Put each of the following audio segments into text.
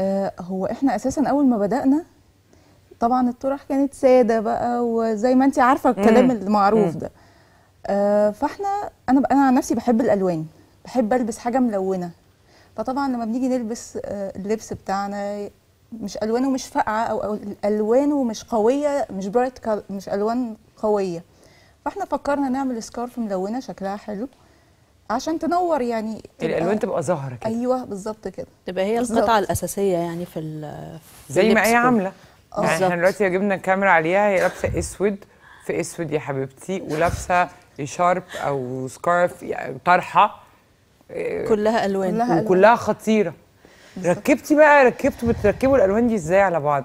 آه، هو احنا اساسا اول ما بدانا طبعا الطرح كانت ساده بقى وزي ما انت عارفه الكلام المعروف ده آه، فاحنا انا انا عن نفسي بحب الالوان بحب البس حاجه ملونه فطبعا لما بنيجي نلبس آه، اللبس بتاعنا مش الوانه مش فاقعه او الوانه مش قويه مش برايت مش الوان قويه فاحنا فكرنا نعمل سكارف ملونه شكلها حلو عشان تنور يعني الالوان تبقى ظاهره كده ايوه بالظبط كده تبقى هي بالزبط. القطعه الاساسيه يعني في, في زي ما هي عامله يعني احنا دلوقتي جبنا الكاميرا عليها هي لابسه اسود في اسود يا حبيبتي ولابسه شارب او سكارف يعني طرحه آه، كلها الوان كلها وكلها خطيره بالزبط. ركبتي بقى ركبتوا بتركبوا الالوان دي ازاي على بعض؟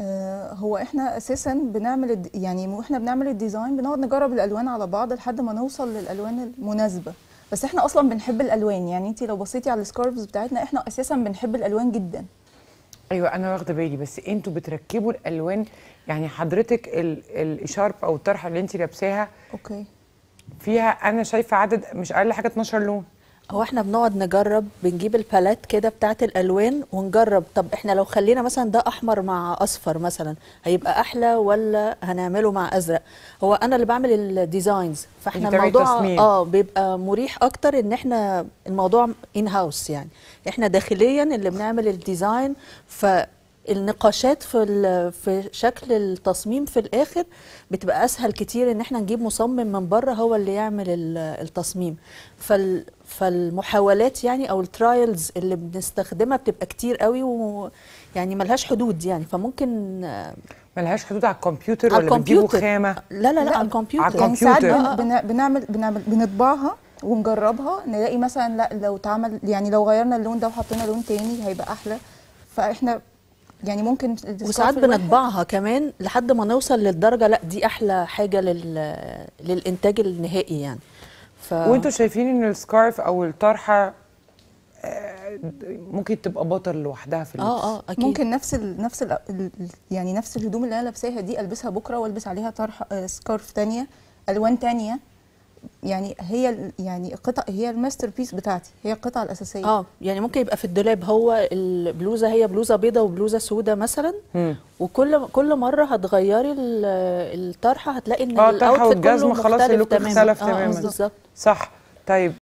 آه، هو احنا اساسا بنعمل يعني واحنا بنعمل الديزاين بنقعد نجرب الالوان على بعض لحد ما نوصل للالوان المناسبه بس احنا اصلا بنحب الالوان يعني انت لو بصيتي على السكارفز بتاعتنا احنا اساسا بنحب الالوان جدا ايوه انا واخده بالي بس انتوا بتركبوا الالوان يعني حضرتك الاشارب او الطرحه اللي انت لابساها اوكي فيها انا شايفه عدد مش اقل حاجه 12 لون هو احنا بنقعد نجرب بنجيب البالات كده بتاعه الالوان ونجرب طب احنا لو خلينا مثلا ده احمر مع اصفر مثلا هيبقى احلى ولا هنعمله مع ازرق هو انا اللي بعمل الديزاينز فاحنا الموضوع اه بيبقى مريح اكتر ان احنا الموضوع ان هاوس يعني احنا داخليا اللي بنعمل الديزاين ف النقاشات في في شكل التصميم في الاخر بتبقى اسهل كتير ان احنا نجيب مصمم من بره هو اللي يعمل التصميم فال فالمحاولات يعني او الترايلز اللي بنستخدمها بتبقى كتير قوي ويعني ملهاش حدود يعني فممكن ملهاش حدود على الكمبيوتر ولا بنجيبه خامه لا لا لا, لا على الكمبيوتر على يعني الكمبيوتر يعني ساعات بنعمل بنعمل بنطبعها ونجربها نلاقي مثلا لا لو اتعمل يعني لو غيرنا اللون ده وحطينا لون تاني هيبقى احلى فاحنا يعني ممكن وساعات بنطبعها كمان لحد ما نوصل للدرجه لا دي احلى حاجه لل... للانتاج النهائي يعني ف... وانتوا شايفين ان السكارف او الطرحه آه، ممكن تبقى بطل لوحدها في اللبس اه اه اكيد ممكن نفس الـ نفس الـ يعني نفس الهدوم اللي انا لابساها دي البسها بكره والبس عليها طرحه آه، سكارف ثانيه الوان ثانيه يعني هي يعني قطع هي الماستر بيس بتاعتي هي القطعه الاساسيه اه يعني ممكن يبقى في الدولاب هو البلوزه هي بلوزه بيضه وبلوزه سودة مثلا م. وكل كل مره هتغيري الطرحه هتلاقي ان آه، الاوتفيت كله مختلف خلاص اللوك اختلف آه، تماما آه بالظبط صح طيب